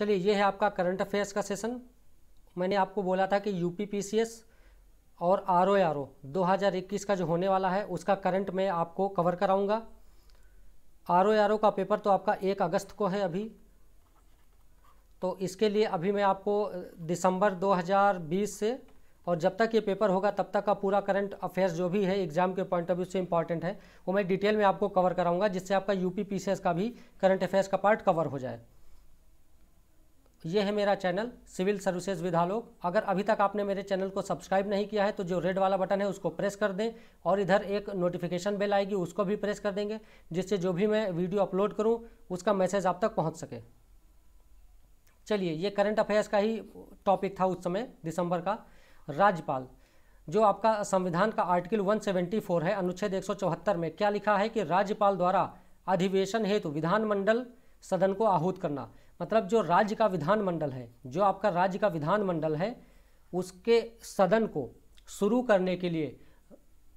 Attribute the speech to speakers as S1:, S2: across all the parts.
S1: चलिए ये है आपका करंट अफेयर्स का सेशन मैंने आपको बोला था कि यू पी और आर ओ आर ओ दो का जो होने वाला है उसका करंट मैं आपको कवर कराऊंगा आर ओ आर ओ का पेपर तो आपका एक अगस्त को है अभी तो इसके लिए अभी मैं आपको दिसंबर 2020 से और जब तक ये पेपर होगा तब तक का पूरा करंट अफेयर्स जो भी है एग्जाम के पॉइंट ऑफ व्यू से इंपॉर्टेंट है वो मैं डिटेल में आपको कवर कराऊंगा जिससे आपका यूपी पीसीएस का भी करंट अफेयर्स का पार्ट कवर हो जाए ये है मेरा channel civil services with Alok अगर अभी तक आपने मेरे चैनल को सब्सक्राइब नहीं किया है तो जो रेड वाला बटन है उसको प्रेस कर दें और इधर एक नोटिफिकेशन बेल आएगी उसको भी प्रेस कर देंगे जिससे जो भी मैं वीडियो अपलोड करूं उसका मैसेज आप तक पहुंच सके चलिए ये करंट अफेयर्स का ही टॉपिक था उस समय दिसंबर का राज्यपाल जो आपका संविधान का आर्टिकल 174 है अनुच्छेद एक में क्या लिखा है कि राज्यपाल द्वारा अधिवेशन हेतु विधानमंडल सदन को आहूत करना मतलब जो राज्य का विधानमंडल है जो आपका राज्य का विधानमंडल है उसके सदन को शुरू करने के लिए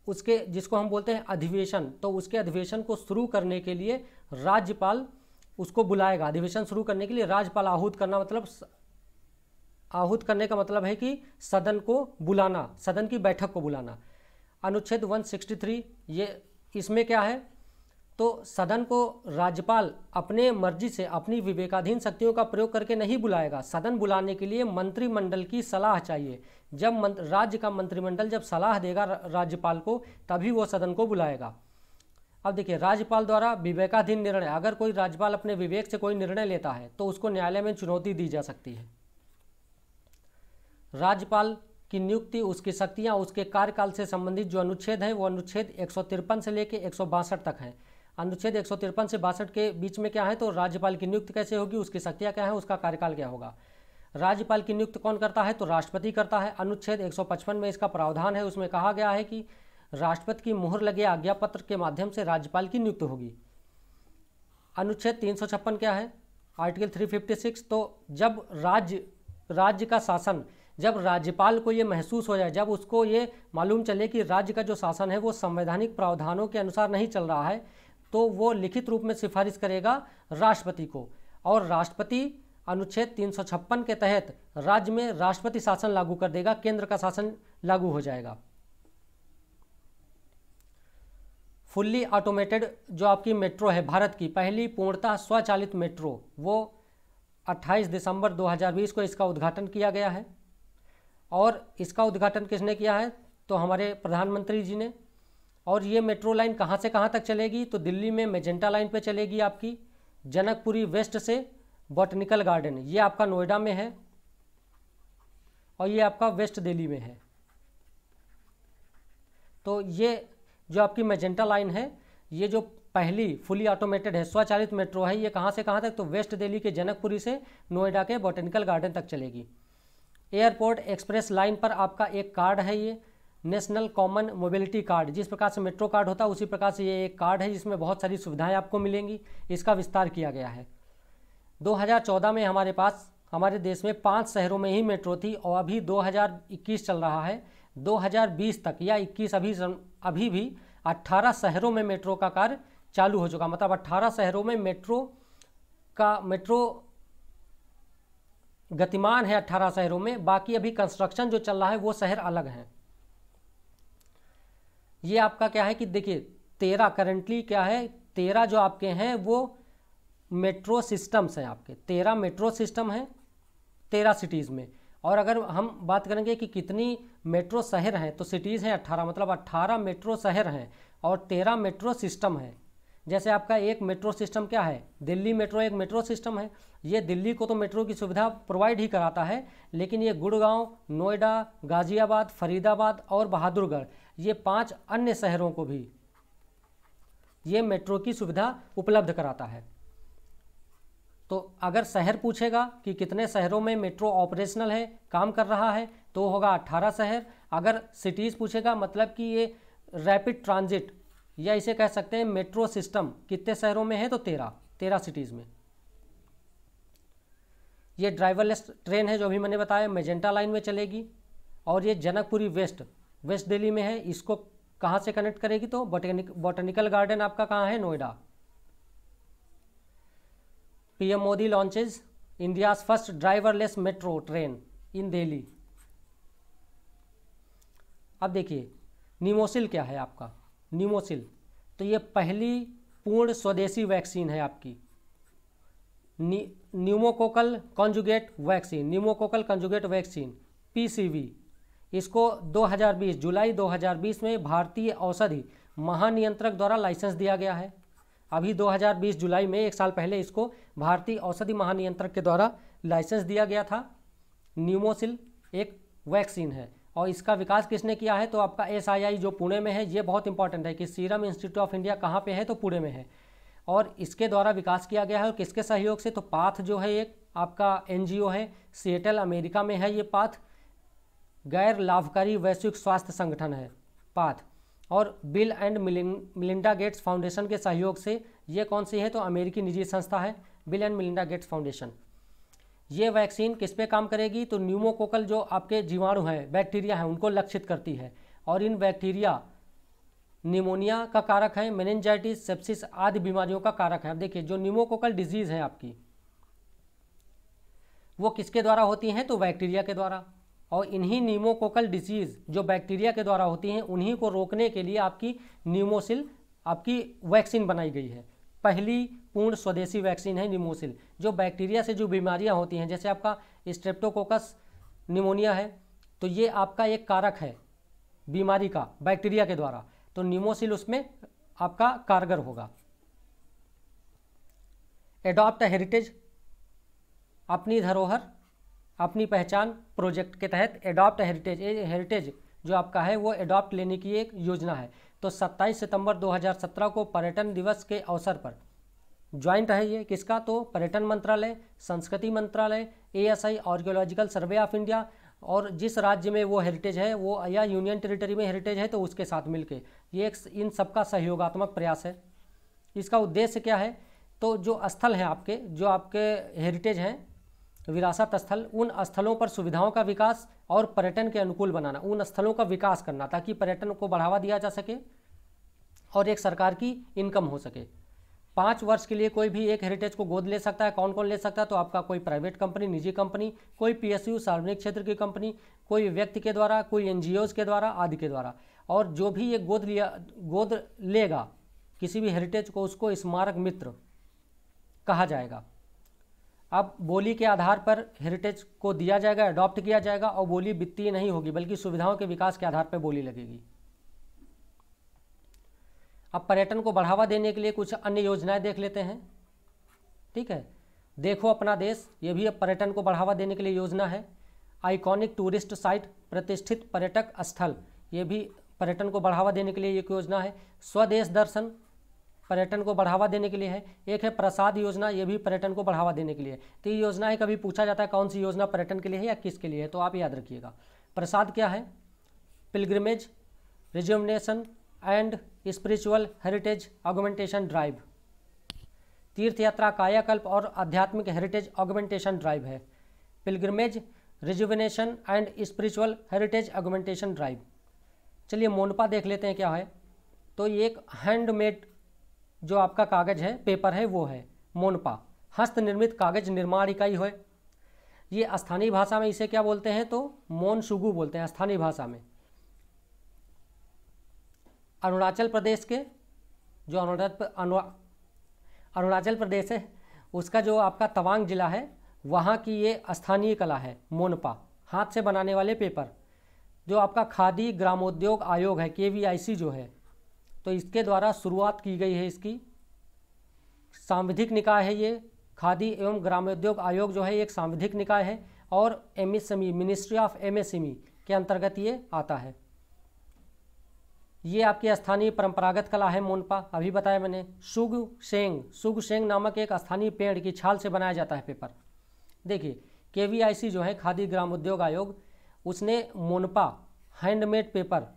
S1: उसके जिसको हम बोलते हैं अधिवेशन तो उसके अधिवेशन को शुरू करने के लिए राज्यपाल उसको बुलाएगा अधिवेशन शुरू करने के लिए राज्यपाल आहूत करना मतलब आहूत करने का मतलब है कि सदन को बुलाना सदन की बैठक को बुलाना अनुच्छेद 163 ये इसमें क्या है तो सदन को राज्यपाल अपने मर्जी से अपनी विवेकाधीन शक्तियों का प्रयोग करके नहीं बुलाएगा सदन बुलाने के लिए मंत्रिमंडल की सलाह चाहिए जब राज्य का मंत्रिमंडल जब सलाह देगा राज्यपाल को तभी वो सदन को बुलाएगा अब देखिए राज्यपाल द्वारा विवेकाधीन निर्णय अगर कोई राज्यपाल अपने विवेक से कोई निर्णय लेता है तो उसको न्यायालय में चुनौती दी जा सकती है राज्यपाल की नियुक्ति उसकी शक्तियाँ उसके कार्यकाल से संबंधित जो अनुच्छेद हैं वो अनुच्छेद एक से लेकर एक तक हैं अनुच्छेद एक से बासठ के बीच में क्या है तो राज्यपाल की नियुक्ति कैसे होगी उसकी शक्तियाँ क्या है उसका कार्यकाल क्या होगा राज्यपाल की नियुक्ति कौन करता है तो राष्ट्रपति करता है अनुच्छेद 155 में इसका प्रावधान है उसमें कहा गया है कि राष्ट्रपति की मुहर लगे आज्ञा पत्र के माध्यम से राज्यपाल की नियुक्ति होगी अनुच्छेद तीन क्या है आर्टिकल 356 तो जब राज्य राज्य का शासन जब राज्यपाल को ये महसूस हो जाए जब उसको ये मालूम चले कि राज्य का जो शासन है वो संवैधानिक प्रावधानों के अनुसार नहीं चल रहा है तो वो लिखित रूप में सिफारिश करेगा राष्ट्रपति को और राष्ट्रपति अनुच्छेद तीन के तहत राज्य में राष्ट्रपति शासन लागू कर देगा केंद्र का शासन लागू हो जाएगा फुल्ली ऑटोमेटेड जो आपकी मेट्रो है भारत की पहली पूर्णतः स्वचालित मेट्रो वो 28 दिसंबर 2020 को इसका उद्घाटन किया गया है और इसका उद्घाटन किसने किया है तो हमारे प्रधानमंत्री जी ने और ये मेट्रो लाइन कहाँ से कहाँ तक चलेगी तो दिल्ली में मेजेंटा लाइन पे चलेगी आपकी जनकपुरी वेस्ट से बॉटनिकल गार्डन ये आपका नोएडा में है और ये आपका वेस्ट दिल्ली में है तो ये जो आपकी मेजेंटा लाइन है ये जो पहली फुली ऑटोमेटेड है स्वचालित मेट्रो है ये कहाँ से कहाँ तक तो वेस्ट दिल्ली के जनकपुरी से नोएडा के बॉटनिकल गार्डन तक चलेगी एयरपोर्ट एक्सप्रेस लाइन पर आपका एक कार्ड है ये नेशनल कॉमन मोबिलिटी कार्ड जिस प्रकार से मेट्रो कार्ड होता है उसी प्रकार से ये एक कार्ड है जिसमें बहुत सारी सुविधाएं आपको मिलेंगी इसका विस्तार किया गया है 2014 में हमारे पास हमारे देश में पांच शहरों में ही मेट्रो थी और अभी 2021 चल रहा है 2020 तक या 21 अभी अभी भी 18 शहरों में मेट्रो का कार्य चालू हो चुका मतलब अट्ठारह शहरों में मेट्रो का मेट्रो गतिमान है अट्ठारह शहरों में बाकी अभी कंस्ट्रक्शन जो चल रहा है वो शहर अलग हैं ये आपका क्या है कि देखिए तेरह करंटली क्या है तेरह जो आपके हैं वो मेट्रो सिस्टम्स हैं आपके तेरह मेट्रो सिस्टम हैं तेरह सिटीज़ में और अगर हम बात करेंगे कि कितनी मेट्रो शहर हैं तो सिटीज़ हैं अट्ठारह मतलब अट्ठारह मेट्रो शहर हैं और तेरह मेट्रो सिस्टम हैं जैसे आपका एक मेट्रो सिस्टम क्या है दिल्ली मेट्रो एक मेट्रो सिस्टम है ये दिल्ली को तो मेट्रो की सुविधा प्रोवाइड ही कराता है लेकिन ये गुड़गांव नोएडा गाज़ियाबाद फरीदाबाद और बहादुरगढ़ ये पांच अन्य शहरों को भी ये मेट्रो की सुविधा उपलब्ध कराता है तो अगर शहर पूछेगा कि कितने शहरों में मेट्रो ऑपरेशनल है काम कर रहा है तो होगा 18 शहर अगर सिटीज़ पूछेगा मतलब कि ये रैपिड ट्रांजिट या इसे कह सकते हैं मेट्रो सिस्टम कितने शहरों में है तो तेरह तेरह सिटीज़ में ये ड्राइवरलेस ट्रेन है जो अभी मैंने बताया मेजेंटा लाइन में चलेगी और ये जनकपुरी वेस्ट वेस्ट दिल्ली में है इसको कहाँ से कनेक्ट करेगी तो बोटेनिक बोटेनिकल गार्डन आपका कहाँ है Noida PM Modi launches India's first driverless metro train in Delhi अब देखिए निमोसिल क्या है आपका न्यूमोसिल तो ये पहली पूर्ण स्वदेशी वैक्सीन है आपकी pneumococcal conjugate vaccine pneumococcal conjugate vaccine PCV इसको 2020 जुलाई 2020 में भारतीय औषधि महानियंत्रक द्वारा लाइसेंस दिया गया है अभी 2020 जुलाई में एक साल पहले इसको भारतीय औषधि महानियंत्रक के द्वारा लाइसेंस दिया गया था न्यूमोसिल एक वैक्सीन है और इसका विकास किसने किया है तो आपका एस जो पुणे में है ये बहुत इंपॉर्टेंट है कि सीरम इंस्टीट्यूट ऑफ इंडिया कहाँ पर है तो पुणे में है और इसके द्वारा विकास किया गया है और किसके सहयोग से तो पाथ जो है एक आपका एनजीओ है सिएटल अमेरिका में है ये पाथ गैर लाभकारी वैश्विक स्वास्थ्य संगठन है पाथ और Bill and Melinda Gates Foundation के सहयोग से ये कौन सी है तो अमेरिकी निजी संस्था है Bill and Melinda Gates foundation ये वैक्सीन किस पे काम करेगी तो न्यूमोकोकल जो आपके जीवाणु हैं बैक्टीरिया हैं उनको लक्षित करती है और इन बैक्टीरिया निमोनिया का कारक है मेनेंजाइटिस सेप्सिस आदि बीमारियों का कारक है अब देखिए जो न्यूमोकोकल डिजीज़ है आपकी वो किसके द्वारा होती हैं तो बैक्टीरिया के द्वारा और इन्हीं न्यूमोकोकल डिजीज़ जो बैक्टीरिया के द्वारा होती हैं उन्हीं को रोकने के लिए आपकी न्यूमोसिल आपकी वैक्सीन बनाई गई है पहली पूर्ण स्वदेशी वैक्सीन है न्यूमोसिल जो बैक्टीरिया से जो बीमारियां होती हैं जैसे आपका स्ट्रेप्टोकोकस निमोनिया है तो ये आपका एक कारक है बीमारी का बैक्टीरिया के द्वारा तो न्यूमोसिल उसमें आपका कारगर होगा एडॉप्ट हेरिटेज अपनी धरोहर अपनी पहचान प्रोजेक्ट के तहत एडॉप्ट हेरिटेज हेरिटेज जो आपका है वो एडॉप्ट लेने की एक योजना है तो 27 सितंबर 2017 को पर्यटन दिवस के अवसर पर ज्वाइंट है ये किसका तो पर्यटन मंत्रालय संस्कृति मंत्रालय ASI archaeological survey of India और जिस राज्य में वो हेरिटेज है वो या यूनियन टेरिटरी में हेरिटेज है तो उसके साथ मिलके ये एक इन सबका सहयोगात्मक प्रयास है इसका उद्देश्य क्या है तो जो स्थल हैं आपके जो आपके हेरिटेज हैं विरासत स्थल उन स्थलों पर सुविधाओं का विकास और पर्यटन के अनुकूल बनाना उन स्थलों का विकास करना ताकि पर्यटन को बढ़ावा दिया जा सके और एक सरकार की इनकम हो सके पाँच वर्ष के लिए कोई भी एक हेरिटेज को गोद ले सकता है कौन कौन ले सकता है तो आपका कोई प्राइवेट कंपनी निजी कंपनी कोई पीएसयू सार्वजनिक क्षेत्र की कंपनी कोई व्यक्ति के द्वारा कोई एन के द्वारा आदि के द्वारा और जो भी ये गोद लिया गोद लेगा किसी भी हेरिटेज को उसको स्मारक मित्र कहा जाएगा अब बोली के आधार पर हेरिटेज को दिया जाएगा अडॉप्ट किया जाएगा और बोली वित्तीय नहीं होगी बल्कि सुविधाओं के विकास के आधार पर बोली लगेगी अब पर्यटन को बढ़ावा देने के लिए कुछ अन्य योजनाएं देख लेते हैं ठीक है देखो अपना देश ये भी अब पर्यटन को बढ़ावा देने के लिए योजना है आइकॉनिक टूरिस्ट साइट प्रतिष्ठित पर्यटक स्थल ये भी पर्यटन को बढ़ावा देने के लिए एक योजना है स्वदेश दर्शन पर्यटन को बढ़ावा देने के लिए है एक है प्रसाद योजना ये भी पर्यटन को बढ़ावा देने के लिए तो ये योजना है कभी पूछा जाता है कौन सी योजना पर्यटन के लिए है या किसके लिए है तो आप याद रखिएगा प्रसाद क्या है pilgrimage rejuvenation and spiritual heritage augmentation drive तीर्थ यात्रा कायाकल्प और आध्यात्मिक हेरिटेज ऑगमेंटेशन ड्राइव है pilgrimage rejuvenation and spiritual heritage augmentation drive चलिए मोनपा देख लेते हैं क्या है तो ये एक हैंडमेड जो आपका कागज है पेपर है वो है मोनपा हस्त निर्मित कागज निर्माण इकाई है ये स्थानीय भाषा में इसे क्या बोलते हैं तो मोन शुगु बोलते हैं स्थानीय भाषा में अरुणाचल प्रदेश के जो अरुणाचल अरुणाचल प्रदेश है उसका जो आपका तवांग जिला है वहाँ की ये स्थानीय कला है मोनपा हाथ से बनाने वाले पेपर जो आपका खादी ग्रामोद्योग आयोग है के जो है तो इसके द्वारा शुरुआत की गई है इसकी सांविधिक निकाय है ये खादी एवं ग्रामोद्योग आयोग जो है एक सांविधिक निकाय है और एमएसएमई मिनिस्ट्री ऑफ एमएसएमई के अंतर्गत ये आता है ये आपकी स्थानीय परंपरागत कला है मोनपा अभी बताया मैंने सुग सेंग सुग सेंग नामक एक स्थानीय पेड़ की छाल से बनाया जाता है पेपर देखिए के जो है खादी ग्रामोद्योग आयोग उसने मोनपा हैंडमेड पेपर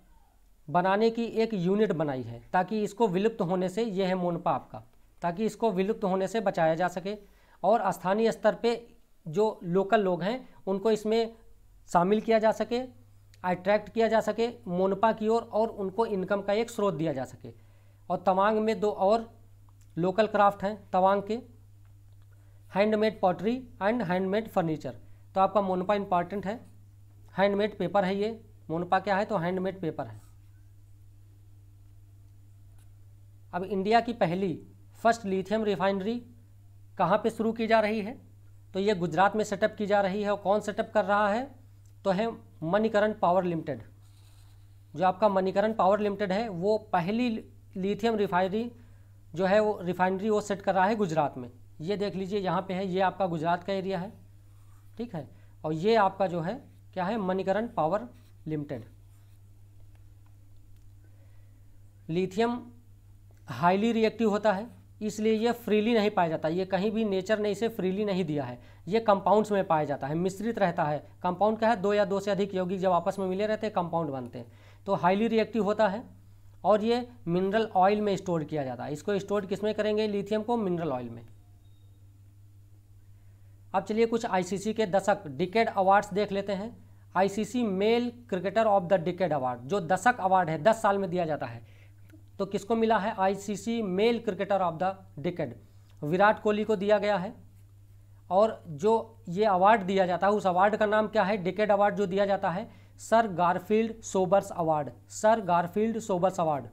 S1: बनाने की एक यूनिट बनाई है ताकि इसको विलुप्त होने से यह है मोनपा आपका ताकि इसको विलुप्त होने से बचाया जा सके और स्थानीय स्तर पे जो लोकल लोग हैं उनको इसमें शामिल किया जा सके अट्रैक्ट किया जा सके मोनपा की ओर और, और उनको इनकम का एक स्रोत दिया जा सके और तवांग में दो और लोकल क्राफ्ट हैं तवांग के handmade pottery and handmade furniture तो आपका मोनपा इम्पॉर्टेंट है हैंडमेड पेपर है ये मोनपा क्या है तो हैंडमेड पेपर है अब इंडिया की पहली फर्स्ट लिथियम रिफाइनरी कहाँ पे शुरू की जा रही है तो ये गुजरात में सेटअप की जा रही है और कौन सेटअप कर रहा है तो है मणिकरण पावर लिमिटेड जो आपका मणिकरण पावर लिमिटेड है वो पहली लिथियम रिफाइनरी जो है वो रिफाइनरी वो सेट कर रहा है गुजरात में ये देख लीजिए यहाँ पे है ये आपका गुजरात का एरिया है ठीक है और ये आपका जो है क्या है Manikaran power limited lithium highly reactive होता है इसलिए ये फ्रीली नहीं पाया जाता ये कहीं भी नेचर ने इसे फ्रीली नहीं दिया है ये कंपाउंड्स में पाया जाता है मिश्रित रहता है कंपाउंड क्या है दो या दो से अधिक यौगिक जब आपस में मिले रहते हैं कंपाउंड बनते हैं तो हाईली रिएक्टिव होता है और ये मिनरल ऑयल में स्टोर किया जाता है इसको स्टोर किस में करेंगे लिथियम को मिनरल ऑयल में अब चलिए कुछ आईसीसी के दशक डिकेड अवार्ड्स देख लेते हैं ICC male cricketer of the decade award जो दशक अवार्ड है दस साल में दिया जाता है तो किसको मिला है ICC male cricketer of the decade Virat Kohli को दिया गया है और जो ये अवार्ड दिया जाता है उस अवार्ड का नाम क्या है डिकेड अवार्ड जो दिया जाता है sir Garfield Sobers award sir Garfield Sobers award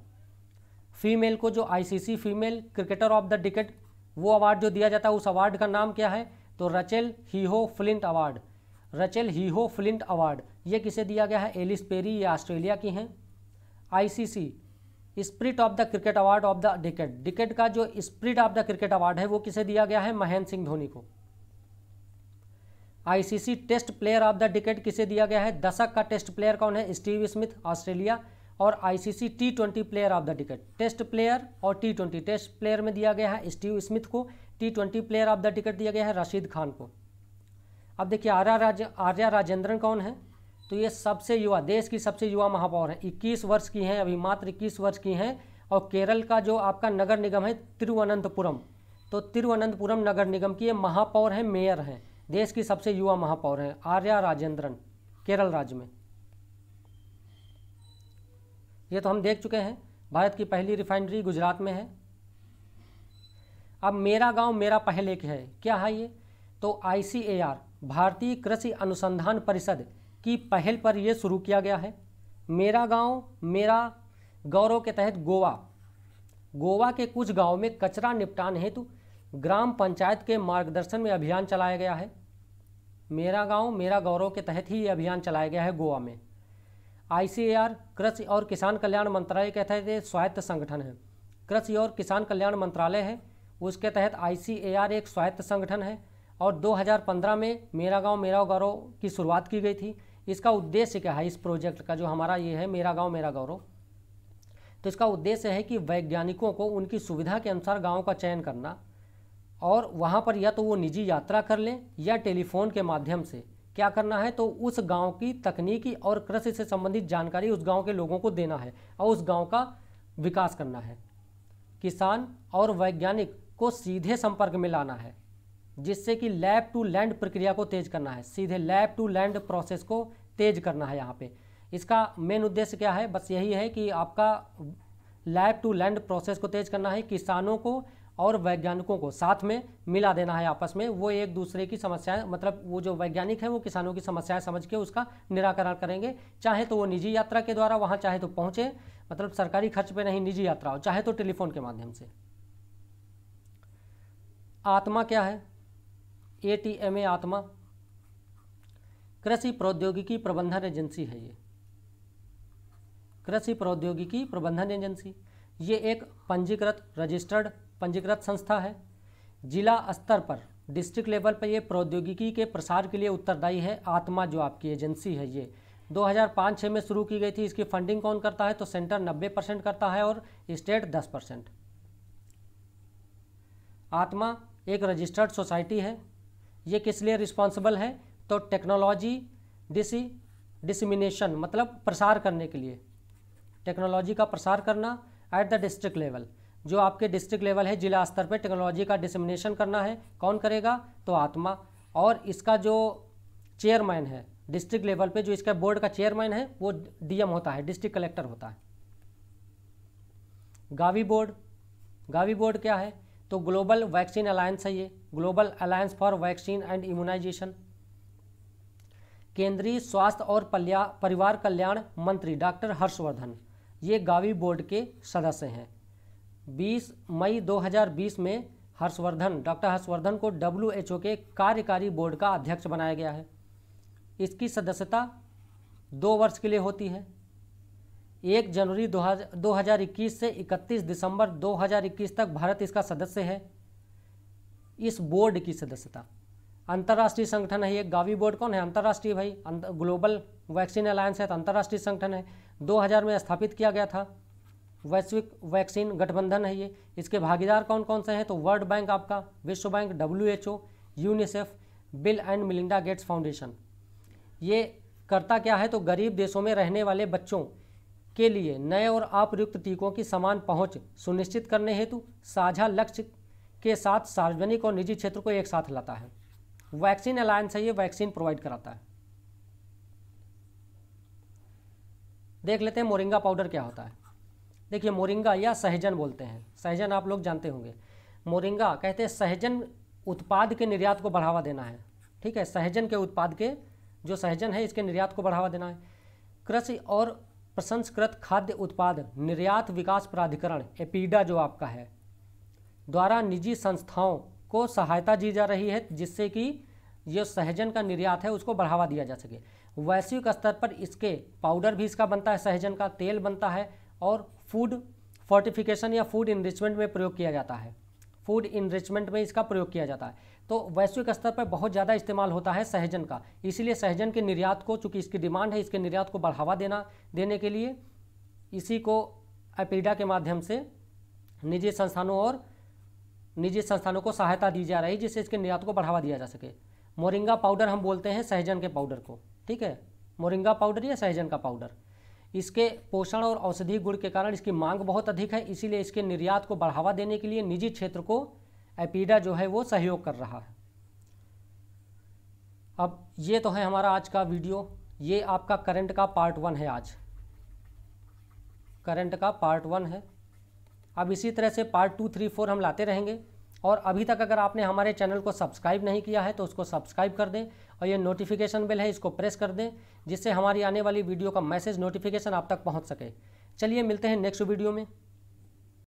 S1: female को जो ICC female cricketer of the decade वो अवार्ड जो दिया जाता है उस अवार्ड का नाम क्या है तो Rachael Heyhoe Flint award Rachael Heyhoe Flint award ये किसे दिया गया है एलिस पेरी ये ऑस्ट्रेलिया की हैं ICC spirit of the cricket award of the decade decade का जो spirit of the cricket award है वो किसे दिया गया है महेंद्र सिंह धोनी को ICC test player of the decade किसे दिया गया है दशक का टेस्ट प्लेयर कौन है स्टीव स्मिथ ऑस्ट्रेलिया और ICC T twenty player of the decade test player और टी ट्वेंटी टेस्ट प्लेयर में दिया गया है स्टीव स्मिथ को T twenty player of the decade दिया गया है रशीद खान को अब देखिए आर्या राज आर्या राजेंद्रन कौन है तो ये सबसे युवा देश की सबसे युवा महापौर हैं इक्कीस वर्ष की हैं अभी मात्र इक्कीस वर्ष की हैं और केरल का जो आपका नगर निगम है तिरुवनंतपुरम तो तिरुवनंतपुरम नगर निगम की ये महापौर हैं मेयर हैं देश की सबसे युवा महापौर हैं आर्या राजेंद्रन केरल राज्य में ये तो हम देख चुके हैं भारत की पहली रिफाइनरी गुजरात में है अब मेरा गांव मेरा पहले के है क्या है ये तो आईसीएआर भारतीय कृषि अनुसंधान परिषद की पहल पर यह शुरू किया गया है मेरा गांव मेरा गौरव के तहत गोवा गोवा के कुछ गांव में कचरा निपटान हेतु ग्राम पंचायत के मार्गदर्शन में अभियान चलाया गया है मेरा गांव मेरा गौरव के तहत ही ये अभियान चलाया गया है गोवा में आईसीएआर कृषि और किसान कल्याण मंत्रालय के तहत स्वायत्त संगठन है कृषि और किसान कल्याण मंत्रालय है उसके तहत आईसीएआर एक स्वायत्त संगठन है और 2015 में मेरा गांव मेरा गौरव की शुरुआत की गई थी इसका उद्देश्य क्या है इस प्रोजेक्ट का जो हमारा ये है मेरा गाँव मेरा गौरव तो इसका उद्देश्य है कि वैज्ञानिकों को उनकी सुविधा के अनुसार गाँव का चयन करना और वहाँ पर या तो वो निजी यात्रा कर लें या टेलीफोन के माध्यम से क्या करना है तो उस गांव की तकनीकी और कृषि से संबंधित जानकारी उस गांव के लोगों को देना है और उस गांव का विकास करना है किसान और वैज्ञानिक को सीधे संपर्क में लाना है जिससे कि लैब टू लैंड प्रक्रिया को तेज करना है सीधे लैब टू लैंड प्रोसेस को तेज करना है यहाँ पे इसका मेन उद्देश्य क्या है बस यही है कि आपका लैब टू लैंड प्रोसेस को तेज करना है किसानों को और वैज्ञानिकों को साथ में मिला देना है आपस में वो एक दूसरे की समस्याएं मतलब वो जो वैज्ञानिक है वो किसानों की समस्याएं समझ के उसका निराकरण करेंगे चाहे तो वो निजी यात्रा के द्वारा वहाँ चाहे तो पहुँचे मतलब सरकारी खर्च पे नहीं निजी यात्रा हो चाहे तो टेलीफोन के माध्यम से आत्मा क्या है ए टी एम ए आत्मा कृषि प्रौद्योगिकी प्रबंधन एजेंसी है ये कृषि प्रौद्योगिकी प्रबंधन एजेंसी ये एक पंजीकृत रजिस्टर्ड पंजीकृत संस्था है जिला स्तर पर डिस्ट्रिक्ट लेवल पर ये प्रौद्योगिकी के प्रसार के लिए उत्तरदायी है आत्मा जो आपकी एजेंसी है ये 2005-6 में शुरू की गई थी इसकी फंडिंग कौन करता है तो सेंटर 90 परसेंट करता है और स्टेट 10 परसेंट आत्मा एक रजिस्टर्ड सोसाइटी है ये किस लिए रिस्पॉन्सिबल है तो टेक्नोलॉजी डिसी डिसमिनेशन मतलब प्रसार करने के लिए टेक्नोलॉजी का प्रसार करना एट द डिस्ट्रिक्ट लेवल जो आपके डिस्ट्रिक्ट लेवल है जिला स्तर पर टेक्नोलॉजी का डिसमिनेशन करना है कौन करेगा तो आत्मा और इसका जो चेयरमैन है डिस्ट्रिक्ट लेवल पे जो इसका बोर्ड का चेयरमैन है वो डीएम होता है डिस्ट्रिक्ट कलेक्टर होता है गावी बोर्ड गावी बोर्ड क्या है तो ग्लोबल वैक्सीन अलायंस है ये global alliance for vaccine and immunisation केंद्रीय स्वास्थ्य और परिवार कल्याण मंत्री डॉक्टर हर्षवर्धन ये गावी बोर्ड के सदस्य हैं 20 मई 2020 में हर्षवर्धन डॉक्टर हर्षवर्धन को डब्ल्यू के कार्यकारी बोर्ड का अध्यक्ष बनाया गया है इसकी सदस्यता दो वर्ष के लिए होती है एक जनवरी 2021 से 31 दिसंबर 2021 तक भारत इसका सदस्य है इस बोर्ड की सदस्यता अंतर्राष्ट्रीय संगठन है ये गावी बोर्ड कौन है अंतर्राष्ट्रीय भाई अंतर, ग्लोबल वैक्सीन अलायंस है तो अंतर्राष्ट्रीय संगठन है 2000 में स्थापित किया गया था वैश्विक वैक्सीन गठबंधन है ये इसके भागीदार कौन कौन से हैं तो वर्ल्ड बैंक आपका विश्व bank W H O UNICEF Bill and Melinda Gates foundation ये करता क्या है तो गरीब देशों में रहने वाले बच्चों के लिए नए और अप्रयुक्त टीकों की समान पहुंच सुनिश्चित करने हेतु साझा लक्ष्य के साथ सार्वजनिक और निजी क्षेत्र को एक साथ लाता है वैक्सीन अलायंस है ये वैक्सीन प्रोवाइड कराता है देख लेते हैं मोरिंगा पाउडर क्या होता है देखिए मोरिंगा या सहजन बोलते हैं सहजन आप लोग जानते होंगे मोरिंगा कहते हैं सहजन उत्पाद के निर्यात को बढ़ावा देना है ठीक है सहजन के उत्पाद के जो सहजन है इसके निर्यात को बढ़ावा देना है कृषि और प्रसंस्कृत खाद्य उत्पाद निर्यात विकास प्राधिकरण एपीडा जो आपका है द्वारा निजी संस्थाओं को सहायता दी जा रही है जिससे कि जो सहजन का निर्यात है उसको बढ़ावा दिया जा सके वैश्विक स्तर पर इसके पाउडर भी इसका बनता है सहजन का तेल बनता है और फूड फोर्टिफिकेशन या फूड इनरिचमेंट में प्रयोग किया जाता है फूड इनरिचमेंट में इसका प्रयोग किया जाता है तो वैश्विक स्तर पर बहुत ज़्यादा इस्तेमाल होता है सहजन का इसीलिए सहजन के निर्यात को चूँकि इसकी डिमांड है इसके निर्यात को बढ़ावा देना देने के लिए इसी को एपीडा के माध्यम से निजी संस्थानों और निजी संस्थानों को सहायता दी जा रही है जिससे इसके निर्यात को बढ़ावा दिया जा सके मोरिंगा पाउडर हम बोलते हैं सहजन के पाउडर को ठीक है मोरिंगा पाउडर या सहजन का पाउडर इसके पोषण और औषधीय गुण के कारण इसकी मांग बहुत अधिक है इसीलिए इसके निर्यात को बढ़ावा देने के लिए निजी क्षेत्र को एपीडा जो है वो सहयोग कर रहा है अब ये तो है हमारा आज का वीडियो ये आपका करंट का पार्ट वन है आज करंट का पार्ट वन है अब इसी तरह से पार्ट टू थ्री फोर हम लाते रहेंगे और अभी तक अगर आपने हमारे चैनल को सब्सक्राइब नहीं किया है तो उसको सब्सक्राइब कर दें और ये नोटिफिकेशन बेल है इसको प्रेस कर दें जिससे हमारी आने वाली वीडियो का मैसेज नोटिफिकेशन आप तक पहुंच सके चलिए मिलते हैं नेक्स्ट वीडियो में